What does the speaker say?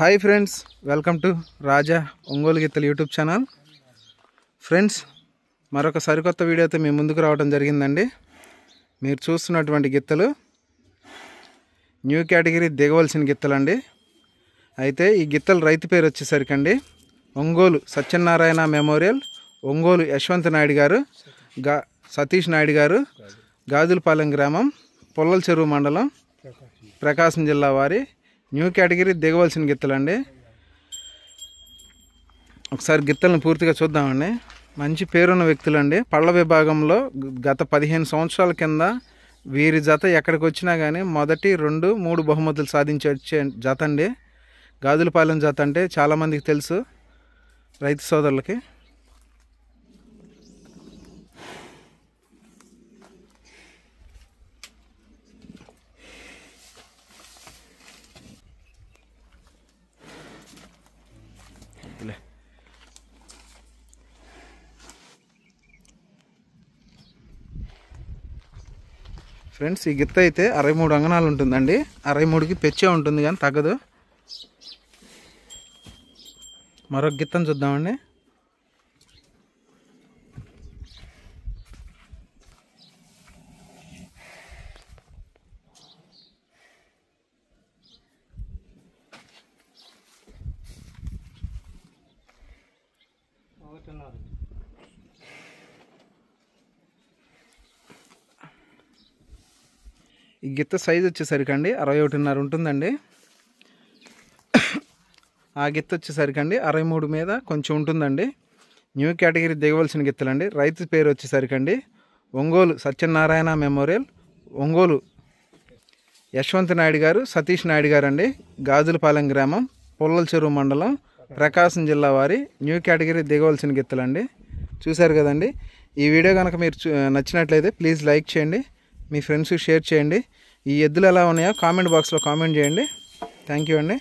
hi friends welcome to Raja Ongole గీతలు YouTube channel friends మరొక సరికొత్త వీడియోతో మీ ముందుకు రావడం జరిగిందండి మీరు చూస్తున్నటువంటి గిత్తలు న్యూ కేటగిరీ దిగవలసిన గిత్తలండి అయితే ఈ గిత్తలు రైతు పేరు వచ్చేసరికి అండి ఒంగోలు సత్యనారాయణ మెమోరియల్ ఒంగోలు యశ్వంత్ నాయుడు గారు గా సతీష్ నాయుడు గారు గాజులపాలెం గ్రామం పుల్లల చెరువు మండలం ప్రకాశం జిల్లా వారి న్యూ కేటగిరీ దిగవలసిన గిత్తలండి ఒకసారి గిత్తలను పూర్తిగా చూద్దామండి మంచి పేరున్న వ్యక్తులండి పళ్ళ విభాగంలో గత పదిహేను సంవత్సరాల కింద వీరి జత ఎక్కడికి వచ్చినా కానీ మొదటి రెండు మూడు బహుమతులు సాధించే జత అండి గాజులపాలెం జత అంటే చాలామందికి తెలుసు రైతు సోదరులకి వద్దులే ఫ్రెండ్స్ ఈ గిత్త అయితే అరవై మూడు అంగనాలు ఉంటుందండి అరవై మూడుకి పెచ్చే ఉంటుంది కానీ తగ్గదు మరొక గిత్తను చూద్దామండి ఈ గిత్త సైజ్ వచ్చేసరికి అండి అరవై ఒకటిన్నర ఉంటుందండి ఆ గిత్త వచ్చేసరికి అండి అరవై మూడు మీద కొంచెం ఉంటుందండి న్యూ కేటగిరీ దిగవలసిన గిత్తలు అండి రైతు పేరు వచ్చేసరికి అండి ఒంగోలు సత్యనారాయణ మెమోరియల్ ఒంగోలు యశ్వంత్ నాయుడు గారు సతీష్ నాయుడు గారు అండి గాజులపాలెం గ్రామం పుల్లల చెరువు మండలం ప్రకాశం జిల్లా వారి న్యూ కేటగిరీ దిగవలసిన అండి చూశారు కదండి ఈ వీడియో కనుక మీరు నచ్చినట్లయితే ప్లీజ్ లైక్ చేయండి మీ ఫ్రెండ్స్కి షేర్ చేయండి ఈ ఎద్దులు ఎలా ఉన్నాయో కామెంట్ బాక్స్లో కామెంట్ చేయండి థ్యాంక్ యూ అండి